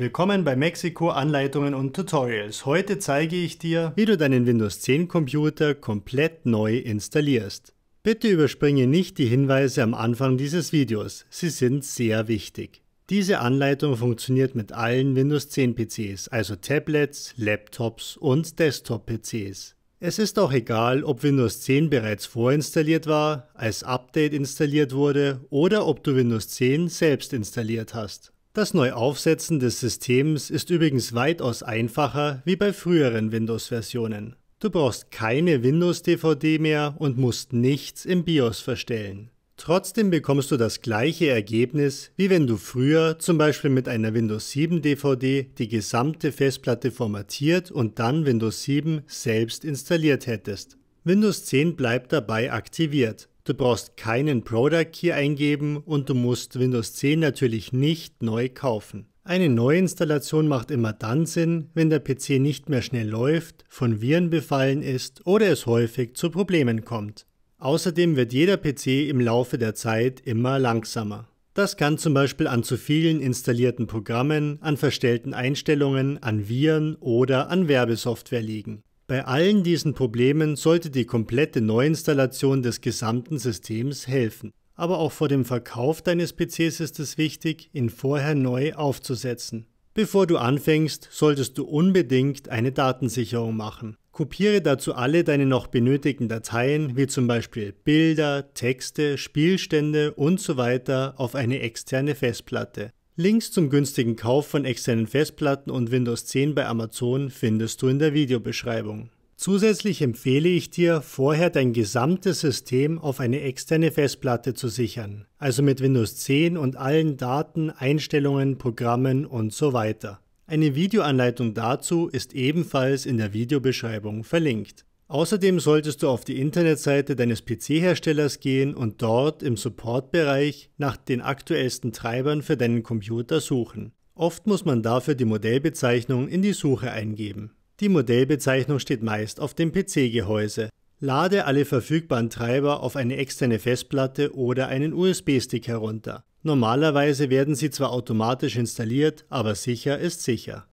Willkommen bei Mexiko Anleitungen und Tutorials. Heute zeige ich dir, wie du deinen Windows 10 Computer komplett neu installierst. Bitte überspringe nicht die Hinweise am Anfang dieses Videos, sie sind sehr wichtig. Diese Anleitung funktioniert mit allen Windows 10 PCs, also Tablets, Laptops und Desktop-PCs. Es ist auch egal, ob Windows 10 bereits vorinstalliert war, als Update installiert wurde oder ob du Windows 10 selbst installiert hast. Das Neuaufsetzen des Systems ist übrigens weitaus einfacher wie bei früheren Windows-Versionen. Du brauchst keine Windows-DVD mehr und musst nichts im BIOS verstellen. Trotzdem bekommst du das gleiche Ergebnis, wie wenn du früher zum Beispiel mit einer Windows 7 DVD die gesamte Festplatte formatiert und dann Windows 7 selbst installiert hättest. Windows 10 bleibt dabei aktiviert. Du brauchst keinen Product Key eingeben und du musst Windows 10 natürlich nicht neu kaufen. Eine Neuinstallation macht immer dann Sinn, wenn der PC nicht mehr schnell läuft, von Viren befallen ist oder es häufig zu Problemen kommt. Außerdem wird jeder PC im Laufe der Zeit immer langsamer. Das kann zum Beispiel an zu vielen installierten Programmen, an verstellten Einstellungen, an Viren oder an Werbesoftware liegen. Bei allen diesen Problemen sollte die komplette Neuinstallation des gesamten Systems helfen. Aber auch vor dem Verkauf deines PCs ist es wichtig, ihn vorher neu aufzusetzen. Bevor du anfängst, solltest du unbedingt eine Datensicherung machen. Kopiere dazu alle deine noch benötigten Dateien, wie zum Beispiel Bilder, Texte, Spielstände usw. So auf eine externe Festplatte. Links zum günstigen Kauf von externen Festplatten und Windows 10 bei Amazon findest du in der Videobeschreibung. Zusätzlich empfehle ich dir, vorher dein gesamtes System auf eine externe Festplatte zu sichern, also mit Windows 10 und allen Daten, Einstellungen, Programmen und so weiter. Eine Videoanleitung dazu ist ebenfalls in der Videobeschreibung verlinkt. Außerdem solltest du auf die Internetseite deines PC-Herstellers gehen und dort im Support-Bereich nach den aktuellsten Treibern für deinen Computer suchen. Oft muss man dafür die Modellbezeichnung in die Suche eingeben. Die Modellbezeichnung steht meist auf dem PC-Gehäuse. Lade alle verfügbaren Treiber auf eine externe Festplatte oder einen USB-Stick herunter. Normalerweise werden sie zwar automatisch installiert, aber sicher ist sicher.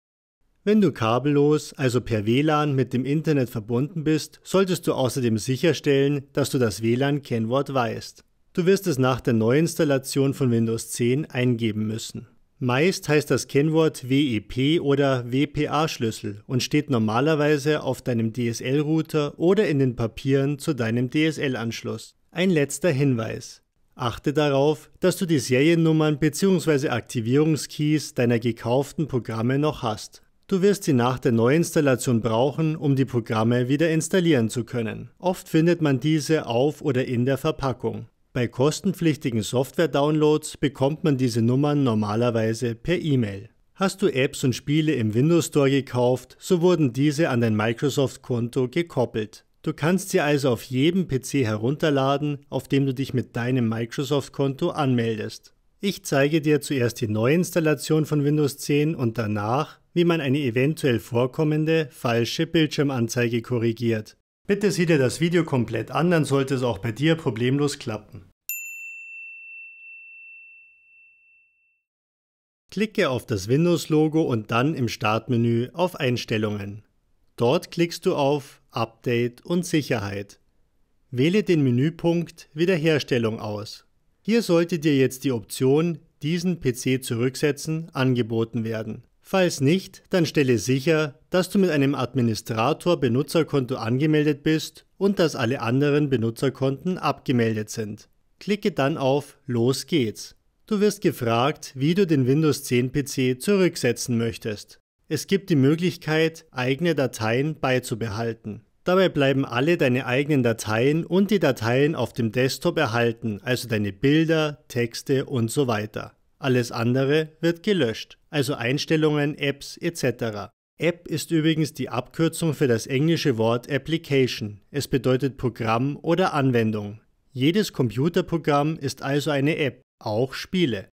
Wenn du kabellos, also per WLAN mit dem Internet verbunden bist, solltest du außerdem sicherstellen, dass du das WLAN-Kennwort weißt. Du wirst es nach der Neuinstallation von Windows 10 eingeben müssen. Meist heißt das Kennwort WEP oder WPA-Schlüssel und steht normalerweise auf deinem DSL-Router oder in den Papieren zu deinem DSL-Anschluss. Ein letzter Hinweis. Achte darauf, dass du die Seriennummern bzw. Aktivierungskeys deiner gekauften Programme noch hast. Du wirst sie nach der Neuinstallation brauchen, um die Programme wieder installieren zu können. Oft findet man diese auf oder in der Verpackung. Bei kostenpflichtigen Software-Downloads bekommt man diese Nummern normalerweise per E-Mail. Hast du Apps und Spiele im Windows Store gekauft, so wurden diese an dein Microsoft-Konto gekoppelt. Du kannst sie also auf jedem PC herunterladen, auf dem du dich mit deinem Microsoft-Konto anmeldest. Ich zeige dir zuerst die Neuinstallation von Windows 10 und danach, wie man eine eventuell vorkommende falsche Bildschirmanzeige korrigiert. Bitte sieh dir das Video komplett an, dann sollte es auch bei dir problemlos klappen. Klicke auf das Windows-Logo und dann im Startmenü auf Einstellungen. Dort klickst du auf Update und Sicherheit. Wähle den Menüpunkt Wiederherstellung aus. Hier sollte dir jetzt die Option Diesen PC zurücksetzen angeboten werden. Falls nicht, dann stelle sicher, dass du mit einem Administrator Benutzerkonto angemeldet bist und dass alle anderen Benutzerkonten abgemeldet sind. Klicke dann auf Los geht's. Du wirst gefragt, wie du den Windows 10 PC zurücksetzen möchtest. Es gibt die Möglichkeit, eigene Dateien beizubehalten. Dabei bleiben alle deine eigenen Dateien und die Dateien auf dem Desktop erhalten, also deine Bilder, Texte und so weiter. Alles andere wird gelöscht, also Einstellungen, Apps etc. App ist übrigens die Abkürzung für das englische Wort Application. Es bedeutet Programm oder Anwendung. Jedes Computerprogramm ist also eine App, auch Spiele.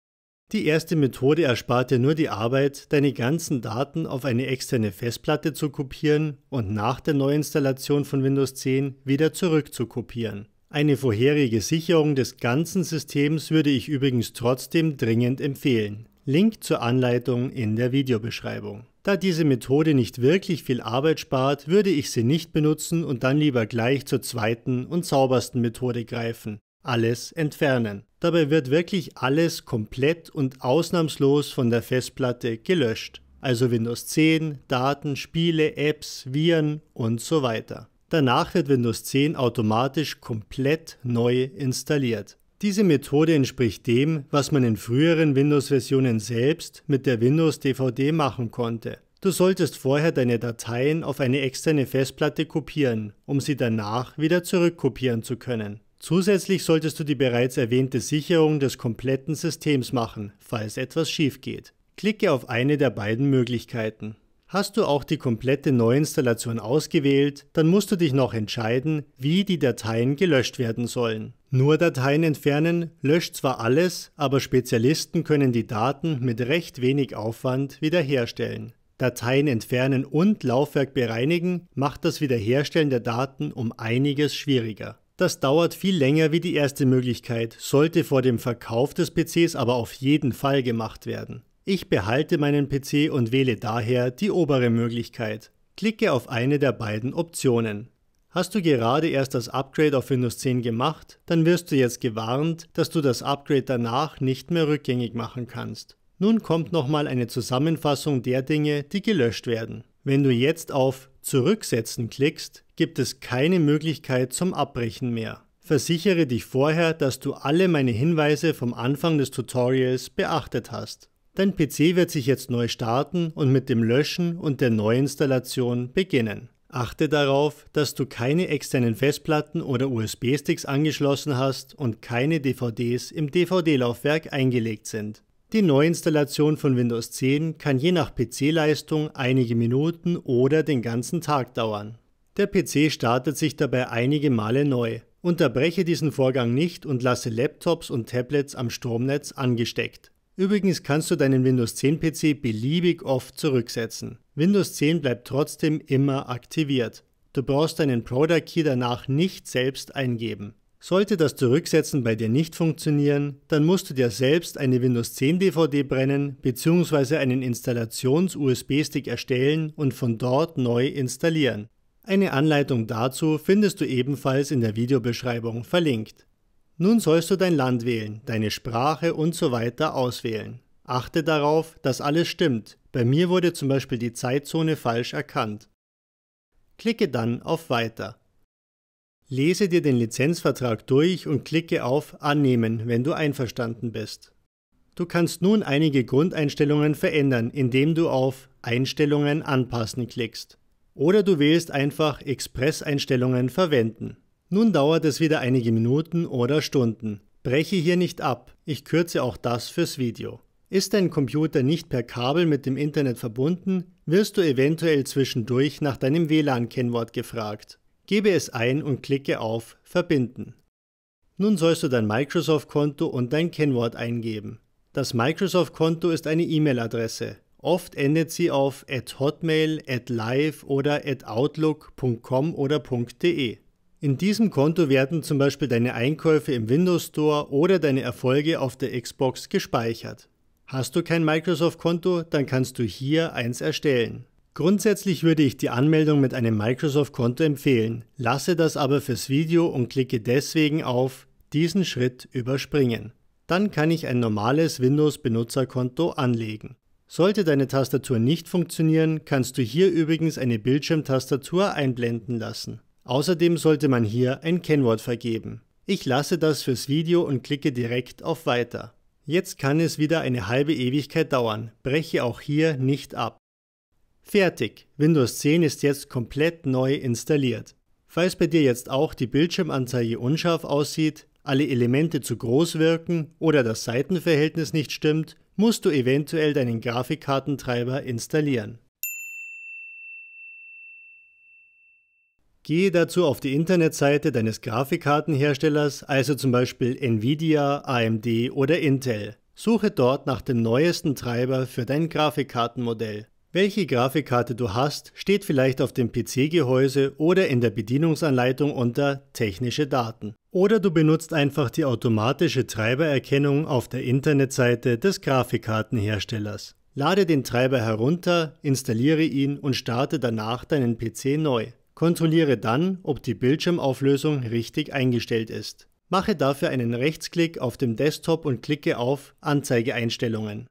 Die erste Methode erspart dir nur die Arbeit, deine ganzen Daten auf eine externe Festplatte zu kopieren und nach der Neuinstallation von Windows 10 wieder zurückzukopieren. Eine vorherige Sicherung des ganzen Systems würde ich übrigens trotzdem dringend empfehlen. Link zur Anleitung in der Videobeschreibung. Da diese Methode nicht wirklich viel Arbeit spart, würde ich sie nicht benutzen und dann lieber gleich zur zweiten und saubersten Methode greifen. Alles entfernen. Dabei wird wirklich alles komplett und ausnahmslos von der Festplatte gelöscht. Also Windows 10, Daten, Spiele, Apps, Viren und so weiter. Danach wird Windows 10 automatisch komplett neu installiert. Diese Methode entspricht dem, was man in früheren Windows-Versionen selbst mit der Windows-DVD machen konnte. Du solltest vorher deine Dateien auf eine externe Festplatte kopieren, um sie danach wieder zurückkopieren zu können. Zusätzlich solltest du die bereits erwähnte Sicherung des kompletten Systems machen, falls etwas schief geht. Klicke auf eine der beiden Möglichkeiten. Hast du auch die komplette Neuinstallation ausgewählt, dann musst du dich noch entscheiden, wie die Dateien gelöscht werden sollen. Nur Dateien entfernen löscht zwar alles, aber Spezialisten können die Daten mit recht wenig Aufwand wiederherstellen. Dateien entfernen und Laufwerk bereinigen macht das Wiederherstellen der Daten um einiges schwieriger. Das dauert viel länger wie die erste Möglichkeit, sollte vor dem Verkauf des PCs aber auf jeden Fall gemacht werden. Ich behalte meinen PC und wähle daher die obere Möglichkeit. Klicke auf eine der beiden Optionen. Hast du gerade erst das Upgrade auf Windows 10 gemacht, dann wirst du jetzt gewarnt, dass du das Upgrade danach nicht mehr rückgängig machen kannst. Nun kommt nochmal eine Zusammenfassung der Dinge, die gelöscht werden. Wenn du jetzt auf Zurücksetzen klickst, gibt es keine Möglichkeit zum Abbrechen mehr. Versichere dich vorher, dass du alle meine Hinweise vom Anfang des Tutorials beachtet hast. Dein PC wird sich jetzt neu starten und mit dem Löschen und der Neuinstallation beginnen. Achte darauf, dass du keine externen Festplatten oder USB-Sticks angeschlossen hast und keine DVDs im DVD-Laufwerk eingelegt sind. Die Neuinstallation von Windows 10 kann je nach PC-Leistung einige Minuten oder den ganzen Tag dauern. Der PC startet sich dabei einige Male neu. Unterbreche diesen Vorgang nicht und lasse Laptops und Tablets am Stromnetz angesteckt. Übrigens kannst du deinen Windows 10 PC beliebig oft zurücksetzen. Windows 10 bleibt trotzdem immer aktiviert. Du brauchst deinen Product Key danach nicht selbst eingeben. Sollte das Zurücksetzen bei dir nicht funktionieren, dann musst du dir selbst eine Windows 10 DVD brennen bzw. einen Installations-USB-Stick erstellen und von dort neu installieren. Eine Anleitung dazu findest du ebenfalls in der Videobeschreibung verlinkt. Nun sollst du dein Land wählen, deine Sprache und so weiter auswählen. Achte darauf, dass alles stimmt. Bei mir wurde zum Beispiel die Zeitzone falsch erkannt. Klicke dann auf Weiter. Lese dir den Lizenzvertrag durch und klicke auf Annehmen, wenn du einverstanden bist. Du kannst nun einige Grundeinstellungen verändern, indem du auf Einstellungen anpassen klickst. Oder du wählst einfach Express-Einstellungen verwenden. Nun dauert es wieder einige Minuten oder Stunden. Breche hier nicht ab, ich kürze auch das fürs Video. Ist dein Computer nicht per Kabel mit dem Internet verbunden, wirst du eventuell zwischendurch nach deinem WLAN-Kennwort gefragt. Gebe es ein und klicke auf Verbinden. Nun sollst du dein Microsoft-Konto und dein Kennwort eingeben. Das Microsoft-Konto ist eine E-Mail-Adresse. Oft endet sie auf at hotmail, at live oder at outlook.com oder .de. In diesem Konto werden zum Beispiel deine Einkäufe im Windows Store oder deine Erfolge auf der Xbox gespeichert. Hast du kein Microsoft-Konto, dann kannst du hier eins erstellen. Grundsätzlich würde ich die Anmeldung mit einem Microsoft-Konto empfehlen, lasse das aber fürs Video und klicke deswegen auf diesen Schritt überspringen. Dann kann ich ein normales Windows-Benutzerkonto anlegen. Sollte deine Tastatur nicht funktionieren, kannst du hier übrigens eine Bildschirmtastatur einblenden lassen. Außerdem sollte man hier ein Kennwort vergeben. Ich lasse das fürs Video und klicke direkt auf Weiter. Jetzt kann es wieder eine halbe Ewigkeit dauern, breche auch hier nicht ab. Fertig, Windows 10 ist jetzt komplett neu installiert. Falls bei dir jetzt auch die Bildschirmanzeige unscharf aussieht, alle Elemente zu groß wirken oder das Seitenverhältnis nicht stimmt, musst du eventuell deinen Grafikkartentreiber installieren. Gehe dazu auf die Internetseite deines Grafikkartenherstellers, also zum Beispiel Nvidia, AMD oder Intel. Suche dort nach dem neuesten Treiber für dein Grafikkartenmodell. Welche Grafikkarte du hast, steht vielleicht auf dem PC-Gehäuse oder in der Bedienungsanleitung unter Technische Daten. Oder du benutzt einfach die automatische Treibererkennung auf der Internetseite des Grafikkartenherstellers. Lade den Treiber herunter, installiere ihn und starte danach deinen PC neu. Kontrolliere dann, ob die Bildschirmauflösung richtig eingestellt ist. Mache dafür einen Rechtsklick auf dem Desktop und klicke auf Anzeigeeinstellungen.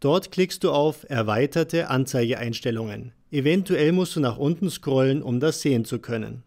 Dort klickst du auf Erweiterte Anzeigeeinstellungen. Eventuell musst du nach unten scrollen, um das sehen zu können.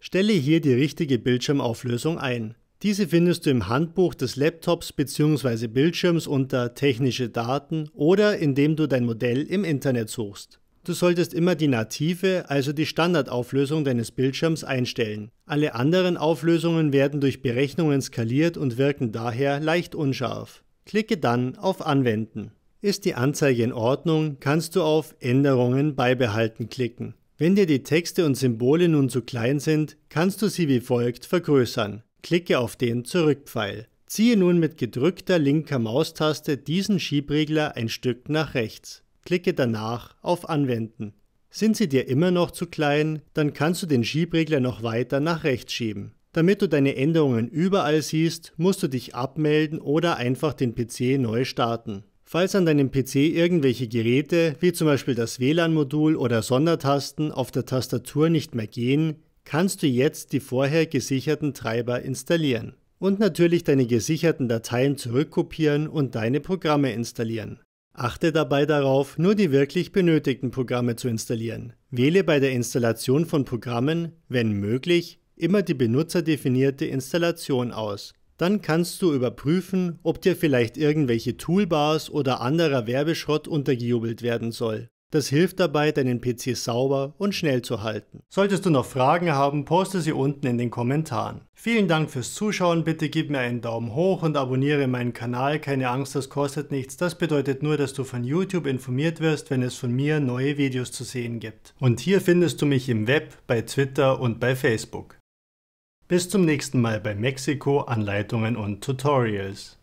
Stelle hier die richtige Bildschirmauflösung ein. Diese findest du im Handbuch des Laptops bzw. Bildschirms unter Technische Daten oder indem du dein Modell im Internet suchst. Du solltest immer die native, also die Standardauflösung deines Bildschirms einstellen. Alle anderen Auflösungen werden durch Berechnungen skaliert und wirken daher leicht unscharf. Klicke dann auf Anwenden. Ist die Anzeige in Ordnung, kannst du auf Änderungen beibehalten klicken. Wenn dir die Texte und Symbole nun zu klein sind, kannst du sie wie folgt vergrößern. Klicke auf den Zurückpfeil. Ziehe nun mit gedrückter linker Maustaste diesen Schiebregler ein Stück nach rechts. Klicke danach auf Anwenden. Sind sie dir immer noch zu klein, dann kannst du den Schiebregler noch weiter nach rechts schieben. Damit du deine Änderungen überall siehst, musst du dich abmelden oder einfach den PC neu starten. Falls an deinem PC irgendwelche Geräte, wie zum Beispiel das WLAN-Modul oder Sondertasten, auf der Tastatur nicht mehr gehen, kannst du jetzt die vorher gesicherten Treiber installieren. Und natürlich deine gesicherten Dateien zurückkopieren und deine Programme installieren. Achte dabei darauf, nur die wirklich benötigten Programme zu installieren. Wähle bei der Installation von Programmen, wenn möglich, immer die benutzerdefinierte Installation aus. Dann kannst du überprüfen, ob dir vielleicht irgendwelche Toolbars oder anderer Werbeschrott untergejubelt werden soll. Das hilft dabei, deinen PC sauber und schnell zu halten. Solltest du noch Fragen haben, poste sie unten in den Kommentaren. Vielen Dank fürs Zuschauen, bitte gib mir einen Daumen hoch und abonniere meinen Kanal. Keine Angst, das kostet nichts. Das bedeutet nur, dass du von YouTube informiert wirst, wenn es von mir neue Videos zu sehen gibt. Und hier findest du mich im Web, bei Twitter und bei Facebook. Bis zum nächsten Mal bei Mexiko Anleitungen und Tutorials.